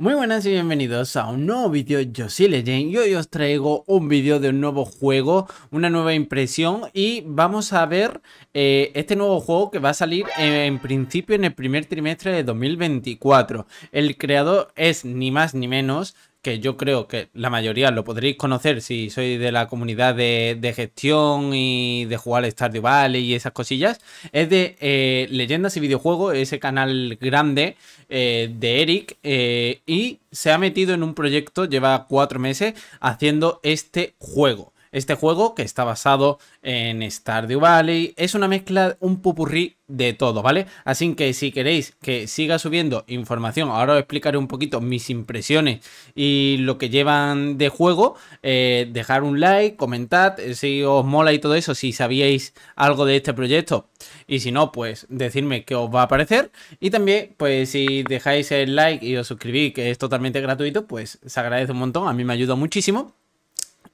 Muy buenas y bienvenidos a un nuevo vídeo, yo soy Legend y hoy os traigo un vídeo de un nuevo juego, una nueva impresión y vamos a ver eh, este nuevo juego que va a salir en, principio en el primer trimestre de 2024. El creador es ni más ni menos que yo creo que la mayoría lo podréis conocer si sois de la comunidad de, gestión y de jugar Stardew Valley y esas cosillas, es de eh, Leyendas y Videojuegos, ese canal grande eh, de Eric, eh, y se ha metido en un proyecto, lleva cuatro meses haciendo este juego. Este juego, que está basado en Stardew Valley, es una mezcla, un pupurrí de todo, ¿vale? Así que si queréis que siga subiendo información, ahora os explicaré un poquito mis impresiones y lo que llevan de juego, eh, dejar un like, comentad eh, si os mola y todo eso, si sabíais algo de este proyecto y si no, pues decirme qué os va a parecer y también, pues si dejáis el like y os suscribís, que es totalmente gratuito, pues se agradece un montón, a mí me ayuda muchísimo.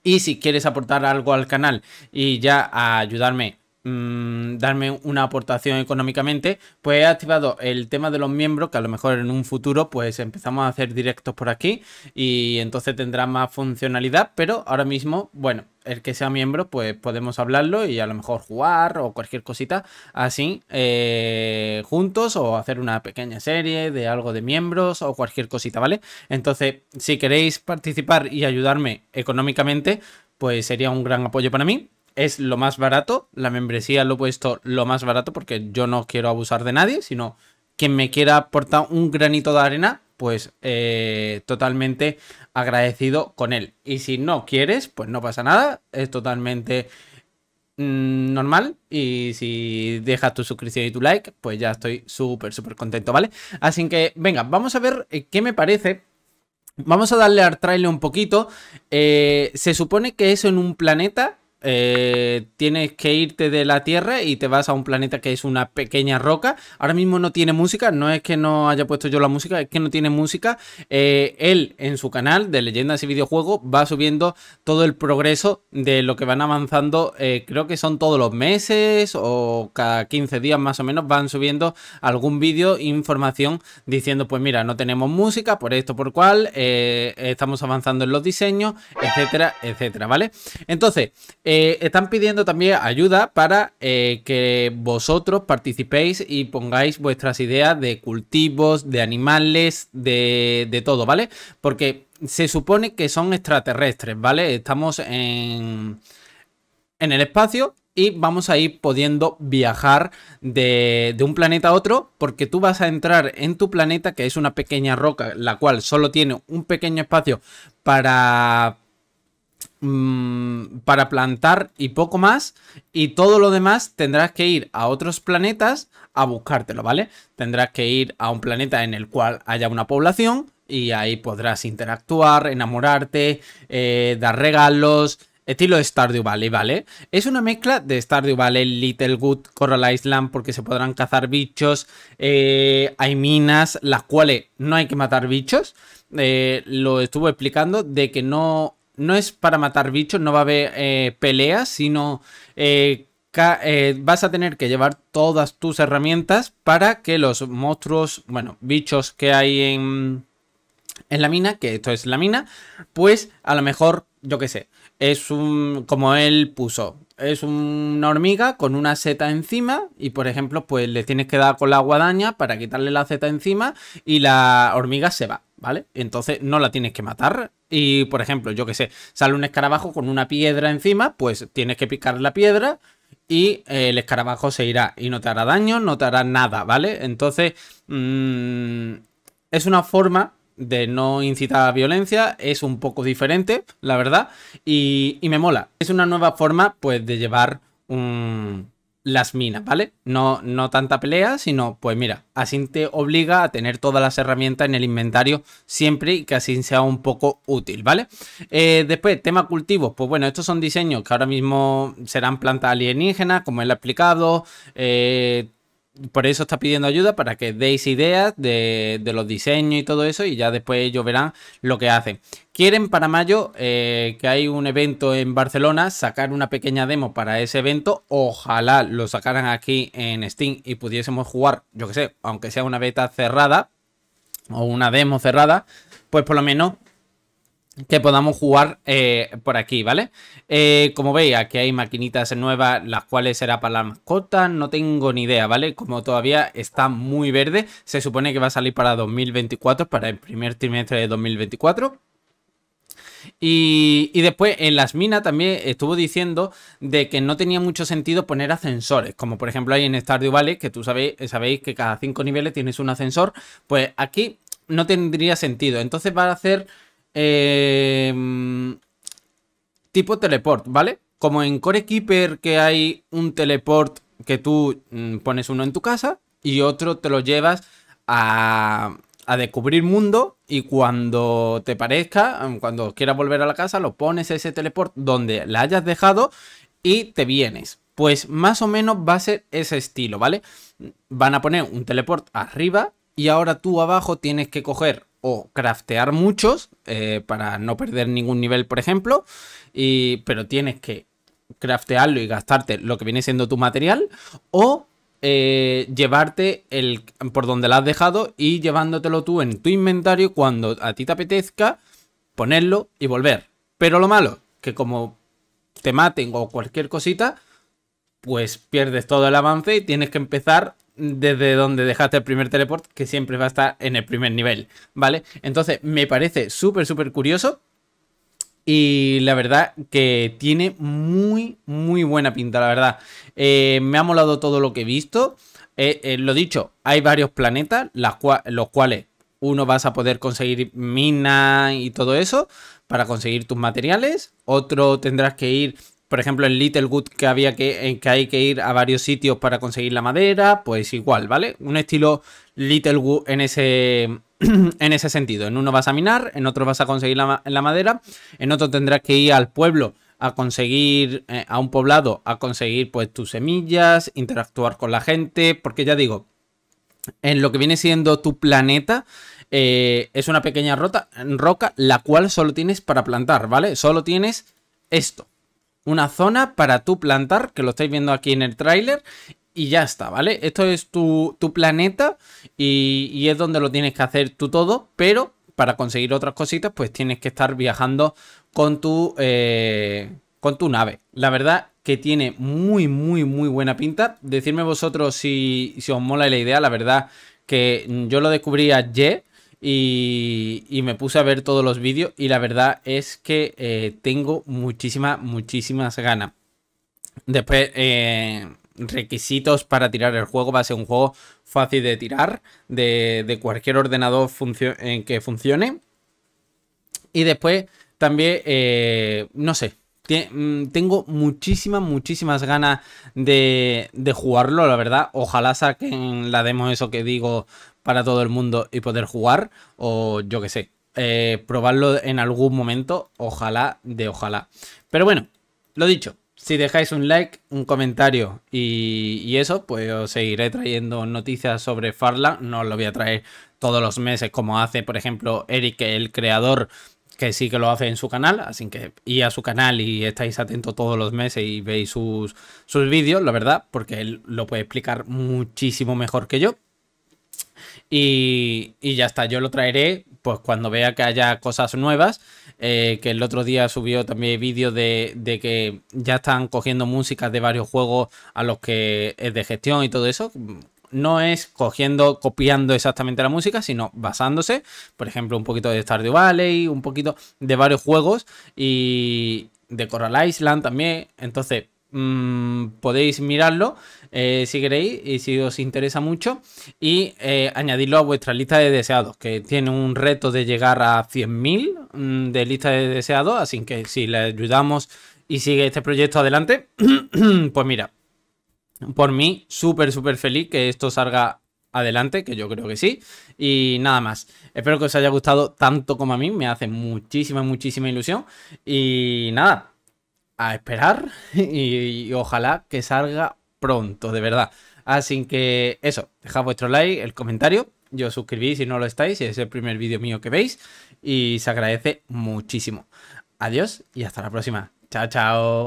Y si quieres aportar algo al canal y ya ayudarme Mm, darme una aportación económicamente, pues he activado el tema de los miembros, que a lo mejor en un futuro pues empezamos a hacer directos por aquí y entonces tendrá más funcionalidad, pero ahora mismo, bueno, el que sea miembro, pues podemos hablarlo y a lo mejor jugar o cualquier cosita así eh, juntos o hacer una pequeña serie de algo de miembros o cualquier cosita, ¿vale? Entonces, si queréis participar y ayudarme económicamente, pues sería un gran apoyo para mí es lo más barato. La membresía lo he puesto lo más barato porque yo no quiero abusar de nadie, sino quien me quiera aportar un granito de arena, pues eh, totalmente agradecido con él. Y si no quieres, pues no pasa nada, es totalmente mm, normal. Y si dejas tu suscripción y tu like, pues ya estoy súper, súper contento, ¿vale? Así que, venga, vamos a ver eh, qué me parece. Vamos a darle al trailer un poquito. Eh, se supone que eso en un planeta eh, tienes que irte de la Tierra y te vas a un planeta que es una pequeña roca. Ahora mismo no tiene música, no es que no haya puesto yo la música, es que no tiene música. Eh, él en su canal de leyendas y videojuegos va subiendo todo el progreso de lo que van avanzando, eh, creo que son todos los meses o cada 15 días más o menos van subiendo algún vídeo, información diciendo pues mira, no tenemos música, por esto, por cual, estamos avanzando en los diseños, etcétera, etcétera, ¿vale? Entonces, eh, están pidiendo también ayuda para eh, que vosotros participéis y pongáis vuestras ideas de cultivos, de animales, de, todo, ¿vale? Porque se supone que son extraterrestres, ¿vale? Estamos en, el espacio y vamos a ir pudiendo viajar de, un planeta a otro porque tú vas a entrar en tu planeta que es una pequeña roca la cual solo tiene un pequeño espacio para mm, para plantar y poco más. Y todo lo demás tendrás que ir a otros planetas a buscártelo, ¿vale? Tendrás que ir a un planeta en el cual haya una población y ahí podrás interactuar, enamorarte, eh, dar regalos, estilo Stardew Valley, ¿vale? Es una mezcla de Stardew Valley, Good Coral Island, porque se podrán cazar bichos, eh, hay minas, las cuales no hay que matar bichos. Eh, lo estuve explicando de que no no es para matar bichos, no va a haber eh, peleas, sino eh, eh, vas a tener que llevar todas tus herramientas para que los monstruos, bueno, bichos que hay en, la mina, que esto es la mina, pues a lo mejor, yo qué sé, es un, como él puso, es una hormiga con una seta encima y por ejemplo pues le tienes que dar con la guadaña para quitarle la seta encima y la hormiga se va, ¿vale? Entonces no la tienes que matar, y, por ejemplo, yo que sé, sale un escarabajo con una piedra encima, pues tienes que picar la piedra y eh, el escarabajo se irá y no te hará daño, no te hará nada, ¿vale? Entonces, mm, es una forma de no incitar a violencia, es un poco diferente, la verdad, y, y me mola. Es una nueva forma, pues, de llevar un las minas, ¿vale? No, no tanta pelea, sino pues mira, así te obliga a tener todas las herramientas en el inventario siempre y que así sea un poco útil, ¿vale? Eh, después, tema cultivos, pues bueno, estos son diseños que ahora mismo serán plantas alienígenas, como él ha explicado, eh, por eso está pidiendo ayuda, para que deis ideas de, los diseños y todo eso, y ya después ellos verán lo que hacen. Quieren para mayo, eh, que hay un evento en Barcelona, sacar una pequeña demo para ese evento. Ojalá lo sacaran aquí en Steam y pudiésemos jugar, yo que sé, aunque sea una beta cerrada o una demo cerrada, pues por lo menos que podamos jugar eh, por aquí, ¿vale? Eh, como veis, aquí hay maquinitas nuevas, las cuales será para la mascota, no tengo ni idea, ¿vale? Como todavía está muy verde, se supone que va a salir para 2024, para el primer trimestre de 2024. Y, después en las minas también estuvo diciendo de que no tenía mucho sentido poner ascensores, como por ejemplo hay en Stardew Valley, que tú sabéis, sabéis que cada cinco niveles tienes un ascensor, pues aquí no tendría sentido. Entonces va a hacer Em, tipo teleport, ¿vale? Como en Core Keeper que hay un teleport que tú mm, pones uno en tu casa y otro te lo llevas a, a descubrir mundo y cuando te parezca, mm, cuando quieras volver a la casa, lo pones ese teleport donde la hayas dejado y te vienes. Pues más o menos va a ser ese estilo, ¿vale? Van a poner un teleport arriba y ahora tú abajo tienes que coger o craftear muchos eh, para no perder ningún nivel, por ejemplo, y, pero tienes que craftearlo y gastarte lo que viene siendo tu material o eh, llevarte el por donde la has dejado y llevándotelo tú en tu inventario cuando a ti te apetezca ponerlo y volver. Pero lo malo, que como te maten o cualquier cosita, pues pierdes todo el avance y tienes que empezar desde donde dejaste el primer teleport, que siempre va a estar en el primer nivel, ¿vale? Entonces, me parece súper, súper curioso. Y la verdad que tiene muy, muy buena pinta, la verdad. Eh, me ha molado todo lo que he visto. Eh, eh, lo dicho, hay varios planetas, los cuales uno vas a poder conseguir minas y todo eso para conseguir tus materiales. Otro tendrás que ir por ejemplo, en Littlewood que había que, que hay que ir a varios sitios para conseguir la madera, pues igual, ¿vale? Un estilo Littlewood en ese, en ese sentido. En uno vas a minar, en otro vas a conseguir la, madera, en otro tendrás que ir al pueblo a conseguir, eh, a un poblado, a conseguir pues tus semillas, interactuar con la gente, porque ya digo, en lo que viene siendo tu planeta, eh, es una pequeña rota, roca, la cual solo tienes para plantar, ¿vale? Solo tienes esto, una zona para tú plantar, que lo estáis viendo aquí en el tráiler, y ya está, ¿vale? Esto es tu, tu planeta y, es donde lo tienes que hacer tú todo, pero para conseguir otras cositas, pues tienes que estar viajando con tu, eh, con tu nave. La verdad que tiene muy, muy, muy buena pinta. Decidme vosotros si, si os mola la idea, la verdad que yo lo descubrí ayer y, me puse a ver todos los vídeos y la verdad es que eh, tengo muchísimas, muchísimas ganas. Después, eh, requisitos para tirar el juego. Va a ser un juego fácil de tirar, de, cualquier ordenador eh, que funcione. Y después, también, no sé, mm, tengo muchísimas, muchísimas ganas de, de, jugarlo, la verdad. Ojalá saquen la demo, eso que digo, para todo el mundo y poder jugar, o yo que sé, eh, probarlo en algún momento, ojalá de ojalá. Pero bueno, lo dicho, si dejáis un like, un comentario y, eso, pues os seguiré trayendo noticias sobre Farla No os lo voy a traer todos los meses como hace, por ejemplo, Eric, el creador, que sí que lo hace en su canal. Así que y a su canal y estáis atentos todos los meses y veis sus, sus vídeos, la verdad, porque él lo puede explicar muchísimo mejor que yo. Y, ya está, yo lo traeré pues cuando vea que haya cosas nuevas. Eh, que el otro día subió también vídeo de, de, que ya están cogiendo músicas de varios juegos a los que es de gestión y todo eso. No es cogiendo, copiando exactamente la música, sino basándose, por ejemplo, un poquito de Stardew Valley, un poquito de varios juegos y de Coral Island también. Entonces, Mm, podéis mirarlo eh, si queréis y si os interesa mucho y eh, añadirlo a vuestra lista de deseados que tiene un reto de llegar a 100.000 mm, de lista de deseados así que si le ayudamos y sigue este proyecto adelante pues mira por mí súper súper feliz que esto salga adelante, que yo creo que sí. Y nada más. Espero que os haya gustado tanto como a mí. Me hace muchísima, muchísima ilusión. Y nada, a esperar y, ojalá que salga pronto, de verdad. Así que eso, dejad vuestro like, el comentario, yo suscribí si no lo estáis, es el primer vídeo mío que veis y se agradece muchísimo. Adiós y hasta la próxima. Chao, chao.